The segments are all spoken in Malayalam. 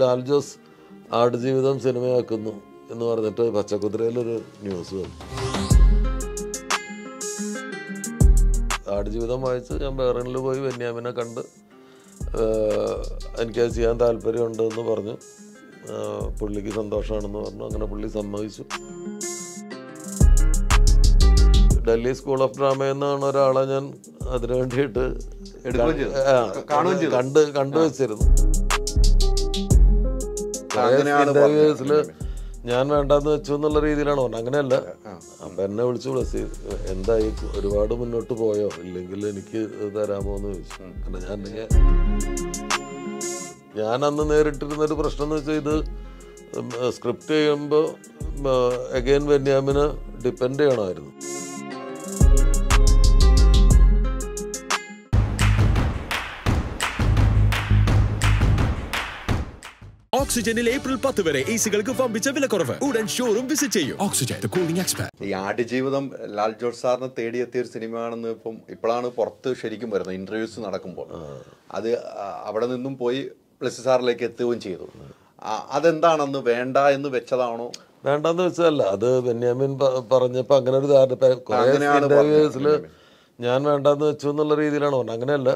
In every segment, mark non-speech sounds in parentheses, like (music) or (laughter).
ലാൽ ജോസ് ആടുജീവിതം സിനിമയാക്കുന്നു എന്ന് പറഞ്ഞിട്ട് പച്ചക്കുതിരയിലൊരു ന്യൂസ് വന്നു ആടുജീവിതം വായിച്ച് ഞാൻ ബേറിനിൽ പോയി ബെന്യാമിനെ കണ്ട് എനിക്കത് ചെയ്യാൻ താല്പര്യമുണ്ടെന്ന് എന്ന് പറഞ്ഞു പുള്ളിക്ക് സന്തോഷമാണെന്ന് പറഞ്ഞു അങ്ങനെ പുള്ളി സമ്മതിച്ചു ഡൽഹി സ്കൂൾ ഓഫ് ഡ്രാമ എന്നാണ് ഒരാളെ ഞാൻ അതിനു വേണ്ടിയിട്ട് കണ്ട് കണ്ടു വെച്ചിരുന്നു ഇന്റർവ്യൂസിൽ ഞാൻ വേണ്ടെന്ന് വെച്ചു എന്നുള്ള രീതിയിലാണ് പറഞ്ഞത് അങ്ങനെയല്ല അപ്പം എന്നെ വിളിച്ചു പ്ലസ് എന്തായി ഒരുപാട് മുന്നോട്ട് പോയോ ഇല്ലെങ്കിൽ എനിക്ക് തരാമോ എന്ന് ചോദിച്ചു കാരണം ഞാൻ ഞാൻ അന്ന് നേരിട്ടിരുന്ന ഒരു പ്രശ്നം എന്ന് വെച്ചാൽ ഇത് സ്ക്രിപ്റ്റ് ചെയ്യുമ്പോൾ അഗൈൻ ബെന്യാമിന് ഡിപ്പെൻഡ് ചെയ്യണമായിരുന്നു ഓക്സിജനിൽ ഏപ്രിൽ പത്ത് വരെ എ സികൾക്ക് പമ്പിച്ച വിലക്കുറവ് ഉടൻ ഷോറും വിസിറ്റ് ചെയ്യും ഓക്സിജൻ കൂളിംഗ് എക്സ്പെർട്ട് ഈ ആടുജീവിതം ലാൽ ജോർജ് സാറിനെ തേടിയെത്തിയ ഒരു സിനിമയാണെന്ന് ഇപ്പം ഇപ്പോഴാണ് പുറത്ത് ശരിക്കും വരുന്നത് ഇന്റർവ്യൂസ് നടക്കുമ്പോൾ അത് അവിടെ നിന്നും പോയി പ്ലസ് സാറിലേക്ക് എത്തുകയും ചെയ്തു അതെന്താണെന്ന് വേണ്ട എന്ന് വെച്ചതാണോ വേണ്ടെന്ന് വെച്ചതല്ല അത് ബെന്യാമിൻ പറഞ്ഞപ്പോൾ അങ്ങനെ ഒരു ഇന്റർവ്യൂസിൽ ഞാൻ വേണ്ടെന്ന് വെച്ചു എന്നുള്ള രീതിയിലാണ് പറഞ്ഞത് അങ്ങനെയല്ല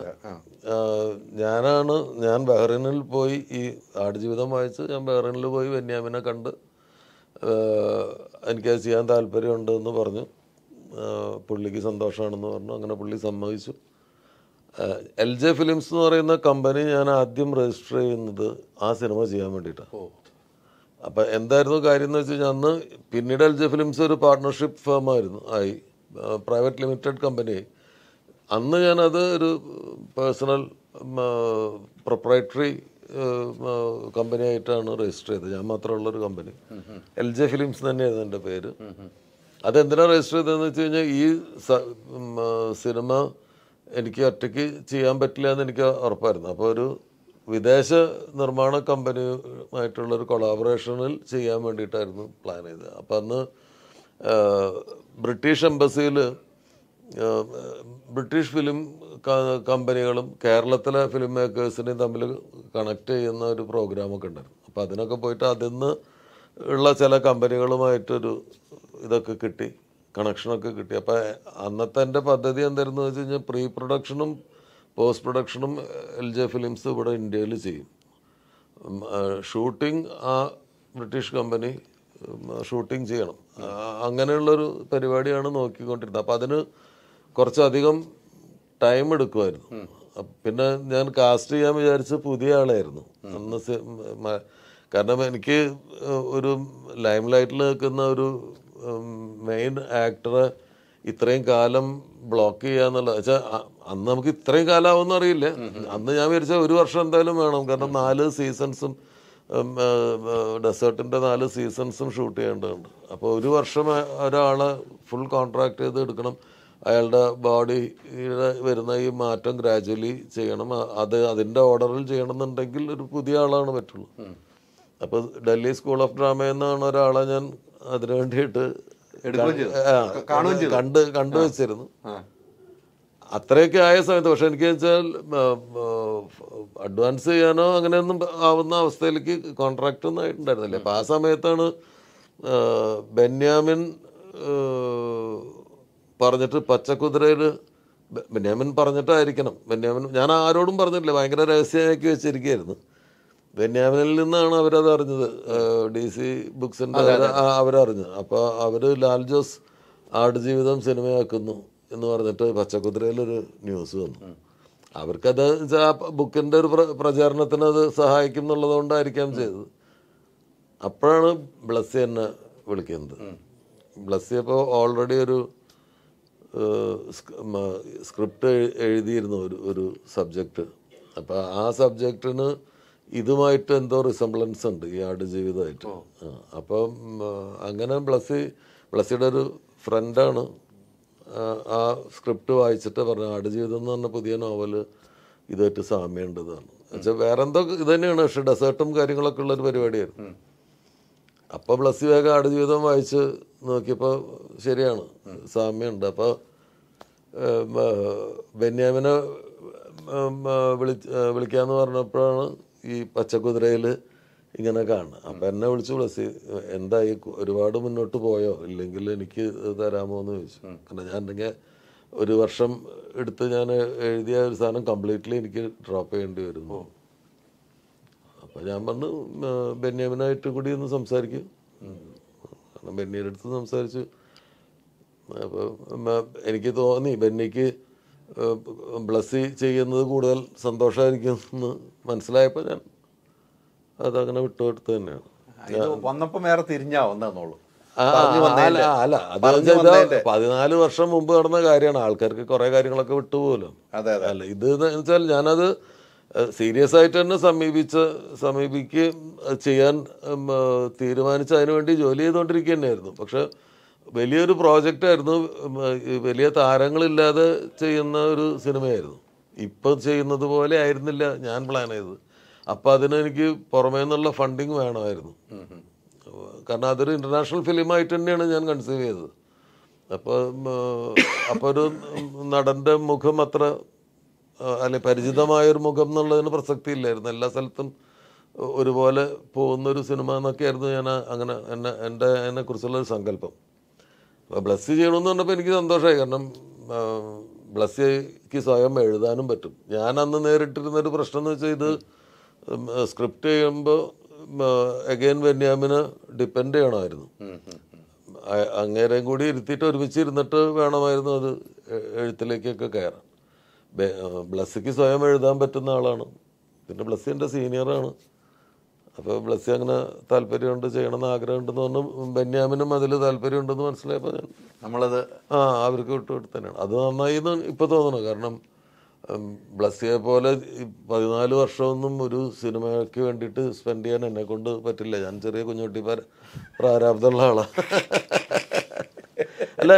ഞാനാണ് ഞാൻ ബഹ്റിനിൽ പോയി ഈ ആടുജീവിതം വായിച്ച് ഞാൻ ബഹ്റിനിൽ പോയി ബെന്യാമിനെ കണ്ട് എനിക്കത് ചെയ്യാൻ താല്പര്യമുണ്ടെന്ന് പറഞ്ഞു പുള്ളിക്ക് സന്തോഷമാണെന്ന് പറഞ്ഞു അങ്ങനെ പുള്ളി സമ്മതിച്ചു എൽ ജെ ഫിലിംസ് എന്ന് പറയുന്ന കമ്പനി ഞാൻ ആദ്യം രജിസ്റ്റർ ചെയ്യുന്നത് ആ സിനിമ ചെയ്യാൻ വേണ്ടിയിട്ടാണ് അപ്പം എന്തായിരുന്നു കാര്യം എന്ന് വെച്ച് കഴിഞ്ഞാൽ അന്ന് പിന്നീട് എൽ ജെ ഫിലിംസ് ഒരു പാർട്ട്ണർഷിപ്പ് ഫേമായിരുന്നു ആയി പ്രൈവറ്റ് ലിമിറ്റഡ് കമ്പനി അന്ന് ഞാനത് ഒരു പേഴ്സണൽ പ്രൊപ്രൈറ്ററി കമ്പനിയായിട്ടാണ് രജിസ്റ്റർ ചെയ്തത് ഞാൻ മാത്രമുള്ളൊരു കമ്പനി എൽ ജെ ഫിലിംസ് തന്നെയായിരുന്നു എൻ്റെ പേര് അതെന്തിനാണ് രജിസ്റ്റർ ചെയ്തതെന്ന് വെച്ച് കഴിഞ്ഞാൽ ഈ സിനിമ എനിക്ക് ഒറ്റയ്ക്ക് ചെയ്യാൻ പറ്റില്ല എന്ന് എനിക്ക് ഉറപ്പായിരുന്നു അപ്പോൾ ഒരു വിദേശ നിർമ്മാണ കമ്പനിയുമായിട്ടുള്ളൊരു കൊളാബറേഷനിൽ ചെയ്യാൻ വേണ്ടിയിട്ടായിരുന്നു പ്ലാൻ ചെയ്തത് അപ്പം അന്ന് ബ്രിട്ടീഷ് എംബസിയിൽ ബ്രിട്ടീഷ് ഫിലിം കമ്പനികളും കേരളത്തിലെ ഫിലിം മേക്കേഴ്സിനെയും തമ്മിൽ കണക്ട് ചെയ്യുന്ന ഒരു പ്രോഗ്രാമൊക്കെ ഉണ്ടായിരുന്നു അപ്പോൾ അതിനൊക്കെ പോയിട്ട് അതിൽ നിന്ന് ഉള്ള ചില കമ്പനികളുമായിട്ടൊരു ഇതൊക്കെ കിട്ടി കണക്ഷനൊക്കെ കിട്ടി അപ്പോൾ അന്നത്തെ എൻ്റെ പദ്ധതി എന്തായിരുന്നു വെച്ച് കഴിഞ്ഞാൽ പ്രീ പ്രൊഡക്ഷനും പോസ്റ്റ് പ്രൊഡക്ഷനും എൽ ജെ ഫിലിംസ് ഇവിടെ ഇന്ത്യയിൽ ചെയ്യും ഷൂട്ടിംഗ് ആ ബ്രിട്ടീഷ് കമ്പനി ഷൂട്ടിംഗ് ചെയ്യണം അങ്ങനെയുള്ളൊരു പരിപാടിയാണ് നോക്കിക്കൊണ്ടിരുന്നത് അപ്പം അതിന് കുറച്ചധികം ടൈം എടുക്കുമായിരുന്നു പിന്നെ ഞാൻ കാസ്റ്റ് ചെയ്യാൻ വിചാരിച്ച പുതിയ ആളായിരുന്നു അന്ന് കാരണം എനിക്ക് ഒരു ലൈം ലൈറ്റിൽ നിൽക്കുന്ന ഒരു മെയിൻ ആക്ടറെ ഇത്രയും കാലം ബ്ലോക്ക് ചെയ്യാന്നുള്ളത് വെച്ചാൽ അന്ന് നമുക്ക് ഇത്രയും കാലാവെന്ന് അറിയില്ല അന്ന് ഞാൻ വിചാരിച്ച ഒരു വർഷം എന്തായാലും വേണം കാരണം നാല് സീസൺസും ഡെസേർട്ടിൻ്റെ നാല് സീസൺസും ഷൂട്ട് ചെയ്യേണ്ടതുണ്ട് അപ്പോൾ ഒരു വർഷം ഒരാളെ ഫുൾ കോൺട്രാക്ട് ചെയ്ത് എടുക്കണം അയാളുടെ ബോഡിയുടെ വരുന്ന ഈ മാറ്റം ഗ്രാജ്വലി ചെയ്യണം അത് അതിൻ്റെ ഓർഡറിൽ ചെയ്യണമെന്നുണ്ടെങ്കിൽ ഒരു പുതിയ ആളാണ് പറ്റുള്ളൂ അപ്പോൾ ഡൽഹി സ്കൂൾ ഓഫ് ഡ്രാമ എന്നാണ് ഒരാളെ ഞാൻ അതിനു വേണ്ടിയിട്ട് കണ്ട് കണ്ടു വെച്ചിരുന്നു അത്രയൊക്കെ ആയ സമയത്ത് പക്ഷെ എനിക്ക് വെച്ചാൽ അഡ്വാൻസ് ചെയ്യാനോ അങ്ങനെയൊന്നും ആവുന്ന അവസ്ഥയിലേക്ക് കോൺട്രാക്റ്റ് ഒന്നും ആയിട്ടുണ്ടായിരുന്നില്ല അപ്പോൾ ആ സമയത്താണ് ബെന്യാമിൻ പറഞ്ഞിട്ട് പച്ചക്കുതിരയിൽ ബെന്യാമിൻ പറഞ്ഞിട്ടായിരിക്കണം ബെന്യാമിൻ ഞാൻ ആരോടും പറഞ്ഞിട്ടില്ല ഭയങ്കര രഹസ്യമാക്കി വെച്ചിരിക്കുകയായിരുന്നു ബെന്യാമിനിൽ നിന്നാണ് അവരത് അറിഞ്ഞത് ഡി സി ബുക്സിൻ്റെ അവരറിഞ്ഞത് അപ്പോൾ അവർ ലാൽ ജോസ് ആടുജീവിതം സിനിമയാക്കുന്നു എന്ന് പറഞ്ഞിട്ട് പച്ചക്കുതിരയിലൊരു ന്യൂസ് വന്നു അവർക്കത് ആ ബുക്കിൻ്റെ ഒരു പ്രചാരണത്തിന് അത് സഹായിക്കും എന്നുള്ളതുകൊണ്ടായിരിക്കാം ചെയ്തത് അപ്പോഴാണ് ബ്ലസ്സി എന്നെ വിളിക്കുന്നത് ബ്ലസ്സി അപ്പോൾ ഓൾറെഡി ഒരു സ്ക്രിപ്റ്റ് എഴുതിയിരുന്നു ഒരു ഒരു സബ്ജക്റ്റ് അപ്പോൾ ആ സബ്ജക്റ്റിന് ഇതുമായിട്ട് എന്തോ റിസംബ്ലൻസ് ഉണ്ട് ഈ ആട് ജീവിതമായിട്ട് അപ്പം അങ്ങനെ ബ്ലസ്സി ബ്ലസ്സിയുടെ ഒരു ഫ്രണ്ടാണ് ആ സ്ക്രിപ്റ്റ് വായിച്ചിട്ട് പറഞ്ഞു ആടുജീവിതം എന്ന് പറഞ്ഞ പുതിയ നോവൽ ഇതായിട്ട് സാമ്യേണ്ടതാണ് എന്നുവെച്ചാൽ വേറെ എന്തോ ഇത് തന്നെയാണ് പക്ഷെ ഡെസേർട്ടും കാര്യങ്ങളൊക്കെ ഉള്ളൊരു പരിപാടിയായിരുന്നു അപ്പോൾ ബ്ലസ്സി വേഗം ആടുജീവിതം വായിച്ച് നോക്കിയപ്പോൾ ശരിയാണ് സാമ്യമുണ്ട് അപ്പോൾ ബെന്യാമിനെ വിളി വിളിക്കാമെന്ന് പറഞ്ഞപ്പോഴാണ് ഈ പച്ചക്കുതിരയിൽ ഇങ്ങനെ കാണുക അപ്പം എന്നെ വിളിച്ച് പ്ലസ് എന്തായി ഒരുപാട് മുന്നോട്ട് പോയോ ഇല്ലെങ്കിൽ എനിക്ക് തരാമോ എന്ന് ചോദിച്ചു കാരണം ഞാൻ എന്തെങ്കിലും ഒരു വർഷം എടുത്ത് ഞാൻ എഴുതിയ ഒരു സാധനം കംപ്ലീറ്റ്ലി എനിക്ക് ഡ്രോപ്പ് ചെയ്യേണ്ടി വരുന്നു അപ്പം ഞാൻ പറഞ്ഞു ബെന്യാമിനായിട്ട് കൂടി ഒന്ന് സംസാരിക്കും കാരണം ബെന്നിയുടെ അടുത്ത് സംസാരിച്ചു അപ്പം എനിക്ക് തോന്നി ബെന്നിക്ക് ബ്ലസ്സി ചെയ്യുന്നത് കൂടുതൽ സന്തോഷമായിരിക്കും എന്ന് മനസ്സിലായപ്പോൾ ഞാൻ അതങ്ങനെ വിട്ടുകൊടുത്ത് തന്നെയാണ് വന്നപ്പോ വേറെ തിരിഞ്ഞാ വന്നതെന്നുള്ളൂ അല്ല പതിനാല് വർഷം മുമ്പ് നടന്ന കാര്യമാണ് ആൾക്കാർക്ക് കുറെ കാര്യങ്ങളൊക്കെ വിട്ടുപോലും അല്ല ഇത് വെച്ചാൽ ഞാനത് സീരിയസ് ആയിട്ട് തന്നെ സമീപിച്ച് സമീപിക്ക് ചെയ്യാൻ തീരുമാനിച്ച് അതിനുവേണ്ടി ജോലി ചെയ്തുകൊണ്ടിരിക്കുക തന്നെയായിരുന്നു പക്ഷെ വലിയൊരു പ്രോജക്റ്റ് ആയിരുന്നു വലിയ താരങ്ങളില്ലാതെ ചെയ്യുന്ന ഒരു സിനിമയായിരുന്നു ഇപ്പം ചെയ്യുന്നത് പോലെ ആയിരുന്നില്ല ഞാൻ പ്ലാൻ ചെയ്തത് അപ്പൊ അതിന് എനിക്ക് പുറമേ നിന്നുള്ള ഫണ്ടിങ് വേണമായിരുന്നു കാരണം അതൊരു ഫിലിം ആയിട്ട് തന്നെയാണ് ഞാൻ കൺസീവ് ചെയ്തത് അപ്പോൾ അപ്പൊ ഒരു നടന്റെ മുഖം അത്ര അല്ലെ പരിചിതമായൊരു മുഖം എന്നുള്ളതിന് പ്രസക്തി ഇല്ലായിരുന്നു എല്ലാ സ്ഥലത്തും ഒരുപോലെ പോകുന്ന ഒരു സിനിമ എന്നൊക്കെയായിരുന്നു ഞാൻ അങ്ങനെ എന്നെ എൻ്റെ എന്നെക്കുറിച്ചുള്ള കുറിച്ചുള്ളൊരു സങ്കല്പം അപ്പൊ ബ്ലസ് ചെയ്യണമെന്ന് പറഞ്ഞപ്പോൾ എനിക്ക് സന്തോഷമായി കാരണം ബ്ലസ്സിക്ക് സ്വയം എഴുതാനും പറ്റും ഞാൻ അന്ന് നേരിട്ടിരുന്നൊരു പ്രശ്നം എന്ന് വെച്ചാൽ ഇത് സ്ക്രിപ്റ്റ് ചെയ്യുമ്പോൾ അഗൈൻ ബെന്യാമിന് ഡിപ്പെൻഡ് ചെയ്യണമായിരുന്നു അങ്ങേരെയും കൂടി ഇരുത്തിയിട്ട് ഒരുമിച്ചിരുന്നിട്ട് വേണമായിരുന്നു അത് എഴുത്തിലേക്കൊക്കെ കയറാൻ ബ്ലസ്സിക്ക് സ്വയം എഴുതാൻ പറ്റുന്ന ആളാണ് പിന്നെ ബ്ലസ്സി എൻ്റെ സീനിയറാണ് അപ്പോൾ ബ്ലസ്സി അങ്ങനെ താല്പര്യമുണ്ട് ചെയ്യണമെന്ന് ആഗ്രഹമുണ്ടെന്ന് പറഞ്ഞു ബെന്യാമിനും അതിൽ താല്പര്യമുണ്ടെന്ന് മനസ്സിലായപ്പോൾ നമ്മളത് ആ അവർക്ക് തന്നെയാണ് അത് നന്നായി എന്ന് ഇപ്പോൾ തോന്നണം കാരണം ബ്ലസ്സിയെ പോലെ പതിനാല് വർഷമൊന്നും ഒരു സിനിമയ്ക്ക് വേണ്ടിയിട്ട് സ്പെൻഡ് ചെയ്യാൻ എന്നെ കൊണ്ട് പറ്റില്ല ഞാൻ ചെറിയ കുഞ്ഞുട്ടി പ്രാരാബ്ദമുള്ള ആളാണ് (laughs) അല്ല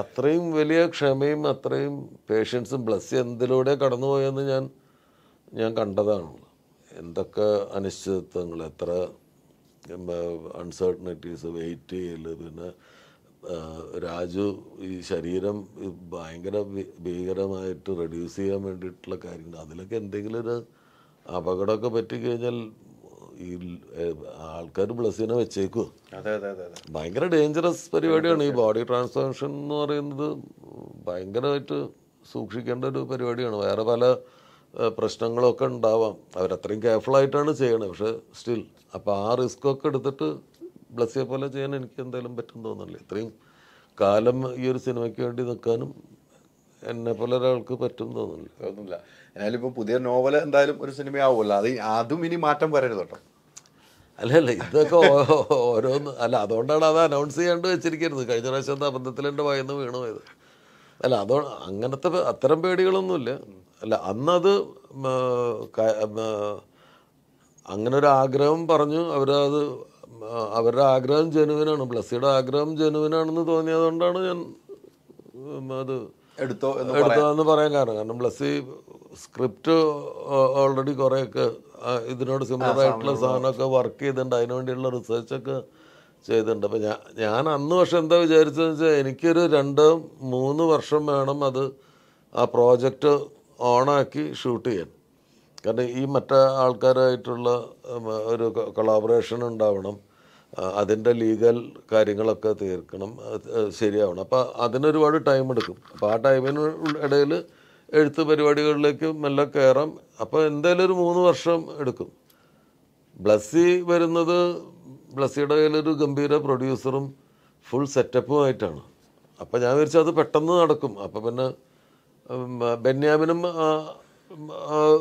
അത്രയും വലിയ ക്ഷമയും അത്രയും പേഷ്യൻസും ബ്ലസ് എന്തിലൂടെ കടന്നുപോയെന്ന് ഞാൻ ഞാൻ കണ്ടതാണ് എന്തൊക്കെ അനിശ്ചിതത്വങ്ങൾ എത്ര അൺസർട്ടനിറ്റീസ് വെയിറ്റ് ചെയ്യൽ പിന്നെ രാജു ഈ ശരീരം ഭയങ്കര ഭീകരമായിട്ട് റെഡ്യൂസ് ചെയ്യാൻ വേണ്ടിയിട്ടുള്ള കാര്യങ്ങൾ അതിലൊക്കെ എന്തെങ്കിലും ഒരു അപകടമൊക്കെ പറ്റിക്കഴിഞ്ഞാൽ ഈ ആൾക്കാർ ബ്ലസ്സിനെ വെച്ചേക്കുക ഭയങ്കര ഡേഞ്ചറസ് പരിപാടിയാണ് ഈ ബോഡി ട്രാൻസ്ഫോർമേഷൻ എന്ന് പറയുന്നത് ഭയങ്കരമായിട്ട് സൂക്ഷിക്കേണ്ട ഒരു പരിപാടിയാണ് വേറെ പല പ്രശ്നങ്ങളൊക്കെ ഉണ്ടാവാം അവരത്രയും ആയിട്ടാണ് ചെയ്യണത് പക്ഷെ സ്റ്റിൽ അപ്പോൾ ആ റിസ്ക്കൊക്കെ എടുത്തിട്ട് ബ്ലസ്സിയെ പോലെ ചെയ്യാൻ എനിക്ക് എന്തായാലും പറ്റും തോന്നുന്നില്ല ഇത്രയും കാലം ഈ ഒരു സിനിമയ്ക്ക് വേണ്ടി നിൽക്കാനും എന്നെ പോലെ ഒരാൾക്ക് പറ്റും തോന്നുന്നില്ല തോന്നുന്നില്ല എന്നാലും ഇപ്പോൾ പുതിയ നോവൽ എന്തായാലും ഒരു സിനിമയാവുമല്ലോ അത് അതും ഇനി മാറ്റം വരരുത് കേട്ടോ അല്ലല്ല ഇതൊക്കെ ഓരോന്ന് അല്ല അതുകൊണ്ടാണ് അത് അനൗൺസ് ചെയ്യാണ്ട് വെച്ചിരിക്കരുത് കഴിഞ്ഞ പ്രാവശ്യം എന്താ അബദ്ധത്തിൽ എൻ്റെ വീണു പോയത് അല്ല അതോ അങ്ങനത്തെ അത്തരം പേടികളൊന്നുമില്ല അല്ല അന്നത് അങ്ങനെ ഒരു ആഗ്രഹം പറഞ്ഞു അവരത് അവരുടെ ആഗ്രഹം ജനുവിനാണ് ബ്ലസ്സിയുടെ ആഗ്രഹം ജനുവിനാണെന്ന് തോന്നിയതുകൊണ്ടാണ് ഞാൻ അത് എടുത്തോ എന്ന് പറയാൻ കാരണം കാരണം ബ്ലസ്സി സ്ക്രിപ്റ്റ് ഓൾറെഡി കുറേയൊക്കെ ഇതിനോട് സിമിലറായിട്ടുള്ള സാധനമൊക്കെ വർക്ക് ചെയ്തിട്ടുണ്ട് അതിനുവേണ്ടിയുള്ള റിസർച്ചൊക്കെ ചെയ്തിട്ടുണ്ട് അപ്പം ഞാൻ ഞാൻ അന്ന് പക്ഷെ എന്താ വിചാരിച്ചതെന്ന് വെച്ചാൽ എനിക്കൊരു രണ്ട് മൂന്ന് വർഷം വേണം അത് ആ പ്രോജക്റ്റ് ഓണാക്കി ഷൂട്ട് ചെയ്യാൻ കാരണം ഈ മറ്റേ ആൾക്കാരായിട്ടുള്ള ഒരു കൊളാബറേഷൻ ഉണ്ടാവണം അതിൻ്റെ ലീഗൽ കാര്യങ്ങളൊക്കെ തീർക്കണം ശരിയാവണം അപ്പോൾ അതിനൊരുപാട് ടൈം എടുക്കും അപ്പോൾ ആ ടൈമിന് ഇടയിൽ എഴുത്ത് പരിപാടികളിലേക്ക് മെല്ലെ കയറാം അപ്പോൾ എന്തായാലും ഒരു മൂന്ന് വർഷം എടുക്കും ബ്ലസ്സി വരുന്നത് ബ്ലസ്സിയുടെ കയ്യിലൊരു ഗംഭീര പ്രൊഡ്യൂസറും ഫുൾ സെറ്റപ്പുമായിട്ടാണ് അപ്പോൾ ഞാൻ വിചാരിച്ചു അത് പെട്ടെന്ന് നടക്കും അപ്പോൾ പിന്നെ ബെന്യാമിനും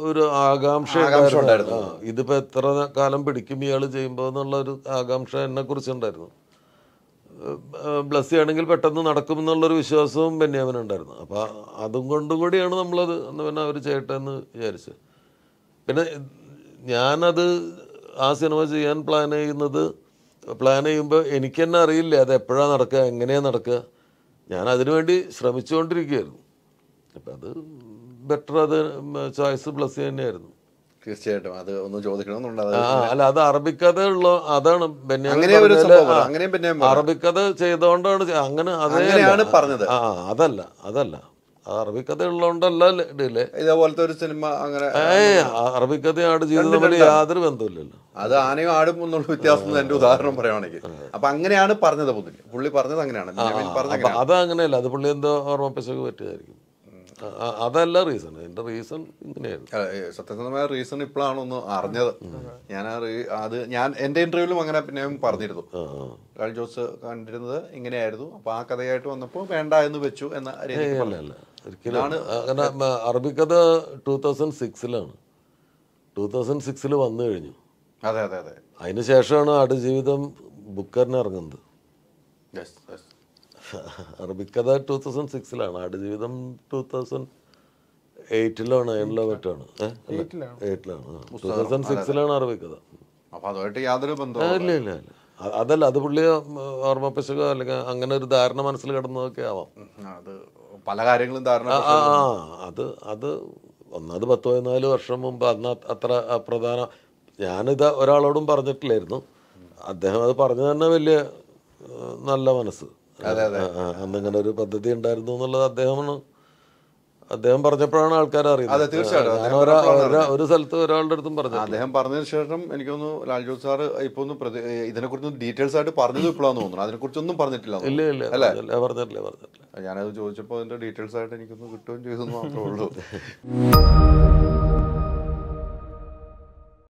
ഒരു ആകാംക്ഷ ഉണ്ടായിരുന്നു ഇതിപ്പോ എത്ര കാലം പിടിക്കും ഇയാള് ചെയ്യുമ്പോൾ എന്നുള്ള ഒരു ആകാംക്ഷ എന്നെ ഉണ്ടായിരുന്നു ബ്ലസ് ആണെങ്കിൽ പെട്ടെന്ന് നടക്കും എന്നുള്ളൊരു വിശ്വാസവും ഉണ്ടായിരുന്നു അപ്പോൾ അതും കൊണ്ടും കൂടിയാണ് നമ്മളത് എന്ന് പിന്നെ അവർ ചെയ്യട്ടെ എന്ന് വിചാരിച്ച് പിന്നെ ഞാനത് ആ സിനിമ ചെയ്യാൻ പ്ലാൻ ചെയ്യുന്നത് പ്ലാൻ ചെയ്യുമ്പോൾ എനിക്ക് തന്നെ അറിയില്ല അത് എപ്പോഴാണ് നടക്കുക എങ്ങനെയാണ് നടക്കുക ഞാൻ അതിനുവേണ്ടി ശ്രമിച്ചുകൊണ്ടിരിക്കുകയായിരുന്നു അപ്പം അത് ബെറ്റർ അത് ചോയ്സ് പ്ലസ് തന്നെയായിരുന്നു തീർച്ചയായിട്ടും അത് ഒന്ന് ചോദിക്കണമെന്നുണ്ട് അല്ല അത് അറബിക്കഥ ഉള്ള അതാണ് ബെന്യാമിൻ അറബിക്കഥ ചെയ്തോണ്ടാണ് അങ്ങനെ അങ്ങനെയാണ് പറഞ്ഞത് ആ അതല്ല അതല്ല അറബിക്കഥ ഉള്ളതുകൊണ്ടല്ല ഡിലേ ഇതേപോലത്തെ ഒരു സിനിമ അങ്ങനെ അറബിക്കഥ ആട് ജീവിതം യാതൊരു ബന്ധമില്ലല്ലോ അത് ആനയും ആടും എന്നുള്ള വ്യത്യാസം എന്റെ ഉദാഹരണം പറയുവാണെങ്കിൽ അപ്പൊ അങ്ങനെയാണ് പറഞ്ഞത് പുള്ളി പുള്ളി പറഞ്ഞത് അങ്ങനെയാണ് അത് അങ്ങനെയല്ല അത് പുള്ളി എന്തോ ഓർമ്മ പശക്ക് പറ്റിയതായിരിക്കും അതല്ല റീസൺ എന്റെ റീസൺ ഇങ്ങനെയായിരുന്നു സത്യസന്ധമായ റീസൺ ഇപ്പോഴാണ് ഒന്ന് അറിഞ്ഞത് ഞാൻ അത് ഞാൻ എൻ്റെ ഇന്റർവ്യൂലും അങ്ങനെ പിന്നെ പറഞ്ഞിരുന്നു ലാൽ ജോസ് കണ്ടിരുന്നത് ഇങ്ങനെയായിരുന്നു അപ്പോൾ ആ കഥയായിട്ട് വന്നപ്പോൾ വേണ്ട എന്ന് വെച്ചു എന്ന രീതിയിൽ ഒരിക്കലാണ് അങ്ങനെ അറബിക്കഥ ടൂ തൗസൻഡ് സിക്സിലാണ് ടൂ തൗസൻഡ് സിക്സിൽ വന്നു കഴിഞ്ഞു അതെ അതെ അതെ അതിന് ശേഷമാണ് അടുജീവിതം ബുക്കറിന് ഇറങ്ങുന്നത് അറബിക്കഥ കഥ ടൂ തൗസൻഡ് സിക്സിലാണ് ആടുജീവിതം ടൂ തൗസൻഡ് എയ്റ്റിലാണ് ഏഴിലോ മറ്റാണ് എയ്റ്റിലാണ് സിക്സിലാണ് അറബിക്കഥ ഇല്ല ഇല്ല അതല്ല അത് പുള്ളി ഓർമ്മപ്പിശകോ അല്ലെങ്കിൽ അങ്ങനെ ഒരു ധാരണ മനസ്സിൽ കിടന്നതൊക്കെ ആവാം അത് പല കാര്യങ്ങളും ധാരണ ആ അത് അത് ഒന്നത് പത്ത് പതിനാല് വർഷം മുമ്പ് അന്ന് അത്ര പ്രധാന ഞാനിത് ഒരാളോടും പറഞ്ഞിട്ടില്ലായിരുന്നു അദ്ദേഹം അത് പറഞ്ഞു തന്നെ വലിയ നല്ല മനസ്സ് അന്നിങ്ങനെ ഒരു പദ്ധതി ഉണ്ടായിരുന്നു എന്നുള്ളത് അദ്ദേഹം അദ്ദേഹം പറഞ്ഞപ്പോഴാണ് ആൾക്കാർ അറിയുന്നത് ഒരു സ്ഥലത്ത് ഒരാളുടെ അടുത്തും പറഞ്ഞു അദ്ദേഹം പറഞ്ഞതിന് ശേഷം എനിക്കൊന്ന് ലാൽജോ സാർ ഇപ്പൊ ഒന്ന് ഇതിനെക്കുറിച്ച് ഡീറ്റെയിൽസ് ആയിട്ട് പറഞ്ഞത് ഇപ്പോഴാന്ന് തോന്നുന്നു അതിനെക്കുറിച്ചൊന്നും പറഞ്ഞിട്ടില്ല ഇല്ല ഇല്ല അല്ല പറഞ്ഞിട്ടില്ല പറഞ്ഞിട്ടില്ല ഞാനത് ചോദിച്ചപ്പോൾ അതിന്റെ ഡീറ്റെയിൽസ് ആയിട്ട് എനിക്കൊന്ന് കിട്ടുകയും ചെയ്തു മാത്രമേ ഉള്ളൂ (laughs)